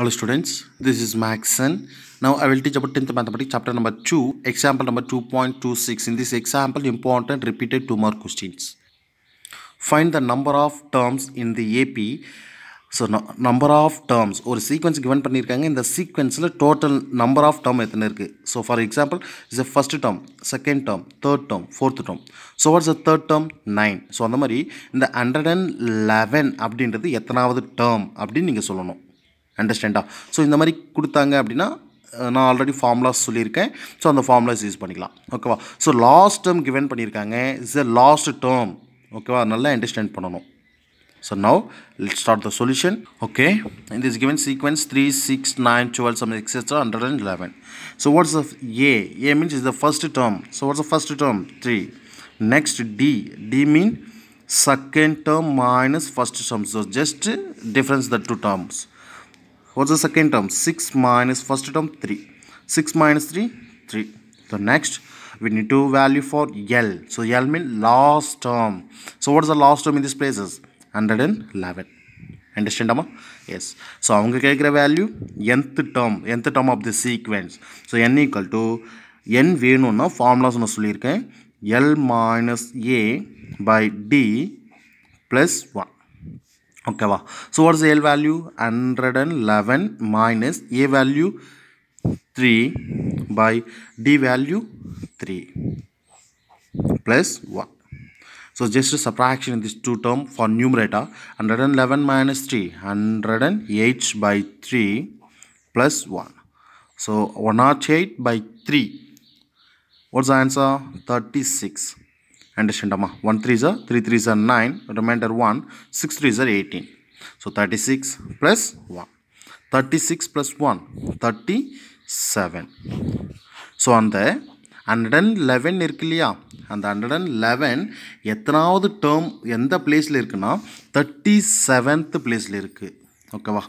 Hello students, this is Maxon. Now I will teach about 10th mathematics chapter number 2, example number 2.26. In this example, important repeated two more questions. Find the number of terms in the AP. So number of terms, or sequence given in the sequenceல total number of term எத்தனை இருக்கு So for example, is the first term, second term, third term, fourth term. So what's the third term? 9. So on மாதிரி the 111 அப்படின்றது எத்தனாவது term அப்படின்னு நீங்கள் சொல்லணும் அண்டர்ஸ்டாண்டா so இந்த மாதிரி கொடுத்தாங்க அப்படின்னா நான் ஆல்ரெடி ஃபார்முலாஸ் சொல்லியிருக்கேன் ஸோ அந்த ஃபார்முலாஸ் யூஸ் பண்ணிக்கலாம் ஓகேவா ஸோ லாஸ்ட் டேர்ம் கிவன் பண்ணியிருக்காங்க இட்ஸ் எ லாஸ்ட் டேர்ம் ஓகேவா நல்லா அண்டர்ஸ்டாண்ட் பண்ணணும் So now let's start the solution. Okay, in this given sequence 3, 6, 9, 12, something etc. 111. So what's the A? A means is the first term. So what's the first term? 3. Next D. D mean second term minus first term. So just difference the two terms. what's the second term 6 minus first term 3 6 minus 3 3 so next we need to value for L so L means last term so what is the last term in this places 111 understand amma yes so avanga kekra value nth term nth term of the sequence so n equal to n v no formulas நான் no L L minus a by d plus one. Okay, so So what's L value 111 minus A value 3 by D value 3 plus 1. So just a subtraction in this two term for numerator 111 minus 3 108 by 3 plus 1. So 108 by 3. What's the answer? 36. ಅಂಡರ್ಸ್ಟ್ಯಾಂಡಮ್ಮ one three ಝ three three ಝ nine remainder one six three ಝರ್ eighteen so thirty six plus one thirty six plus one thirty seven so அந்த hundred and eleven இருக்கு இல்லையா அந்த hundred and eleven எத்தனாவது term எந்த பிளேஸில் இருக்குன்னா தேர்ட்டி செவன்த் பிளேஸில் இருக்குது ஓகேவா